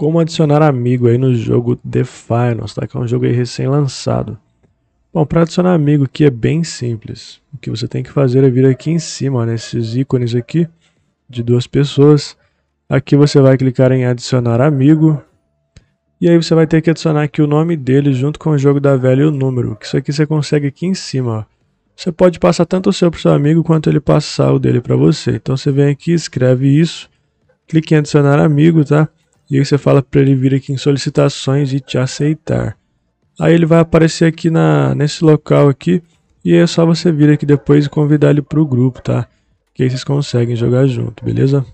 como adicionar amigo aí no jogo The Finals, tá? Que é um jogo aí recém-lançado. Bom, para adicionar amigo aqui é bem simples. O que você tem que fazer é vir aqui em cima, nesses ícones aqui de duas pessoas. Aqui você vai clicar em adicionar amigo. E aí você vai ter que adicionar aqui o nome dele junto com o jogo da velha e o número. isso aqui você consegue aqui em cima, ó. Você pode passar tanto o seu para o seu amigo quanto ele passar o dele para você. Então você vem aqui, escreve isso, clique em adicionar amigo, tá? E aí você fala para ele vir aqui em solicitações e te aceitar. Aí ele vai aparecer aqui na, nesse local aqui. E é só você vir aqui depois e convidar ele para o grupo, tá? Que aí vocês conseguem jogar junto, beleza?